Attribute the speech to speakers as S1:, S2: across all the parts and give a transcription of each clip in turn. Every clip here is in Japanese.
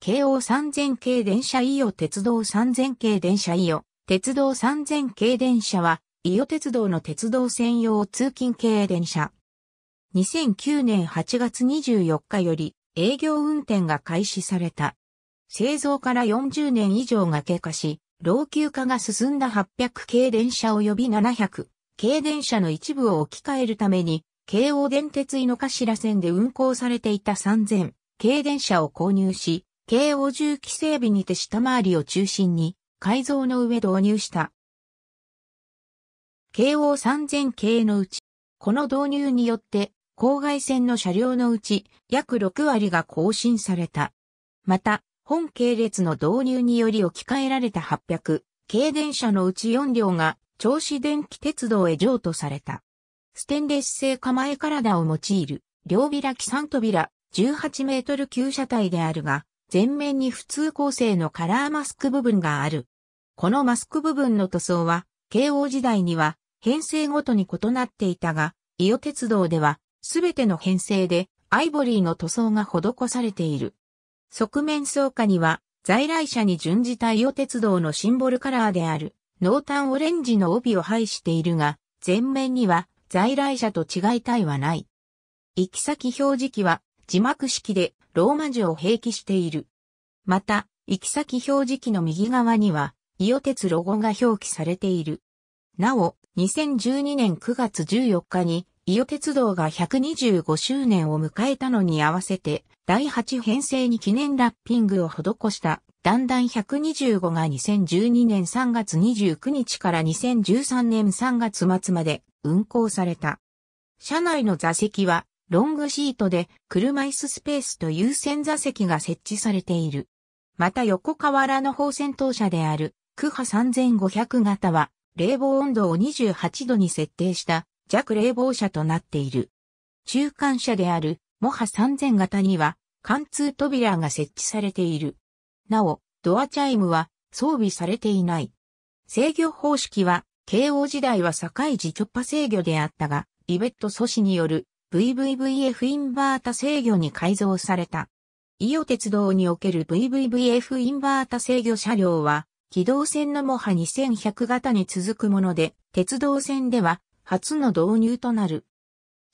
S1: 京王3000系電車伊予鉄道3000系電車伊予鉄道3000系電車は、伊予鉄道の鉄道専用通勤系電車。2009年8月24日より営業運転が開始された。製造から40年以上が経過し、老朽化が進んだ800系電車及び700系電車の一部を置き換えるために、京王電鉄井の頭線で運行されていた3000系電車を購入し、京王重機整備にて下回りを中心に改造の上導入した。京王3000系のうち、この導入によって、郊外線の車両のうち約6割が更新された。また、本系列の導入により置き換えられた800、軽電車のうち4両が、銚子電気鉄道へ譲渡された。ステンレス製構え体を用いる、両開き3扉、18メートル旧車体であるが、前面に普通構成のカラーマスク部分がある。このマスク部分の塗装は、慶応時代には編成ごとに異なっていたが、伊予鉄道では、すべての編成で、アイボリーの塗装が施されている。側面草下には、在来車に準じた伊予鉄道のシンボルカラーである、濃淡オレンジの帯を配しているが、前面には在来車と違いたいはない。行き先表示器は字幕式でローマ字を併記している。また、行き先表示器の右側には、伊予鉄ロゴが表記されている。なお、2012年9月14日に、伊予鉄道が125周年を迎えたのに合わせて、第8編成に記念ラッピングを施した、だんだん125が2012年3月29日から2013年3月末まで運行された。車内の座席はロングシートで車椅子スペースと優先座席が設置されている。また横河原の方先頭車であるクハ3500型は冷房温度を28度に設定した弱冷房車となっている。中間車であるモハ3000型には貫通扉が設置されている。なお、ドアチャイムは装備されていない。制御方式は、慶応時代は境自直可制御であったが、リベット阻止による VVVF インバータ制御に改造された。伊予鉄道における VVVF インバータ制御車両は、機動線のモハ2100型に続くもので、鉄道線では初の導入となる。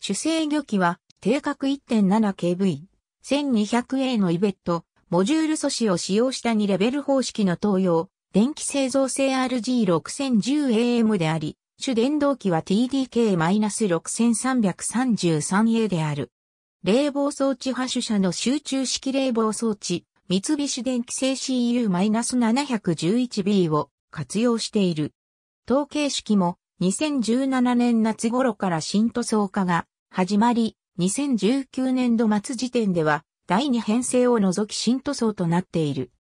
S1: 主制御機は、定格 1.7kV、1200A のイベット、モジュール素子を使用した2レベル方式の東用、電気製造性 RG6010AM であり、主電動機は TDK-6333A である。冷房装置発射車の集中式冷房装置、三菱電機製 CU-711B を活用している。統計式も2017年夏頃から新塗装化が始まり、2019年度末時点では第2編成を除き新塗装となっている。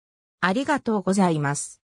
S1: ありがとうございます。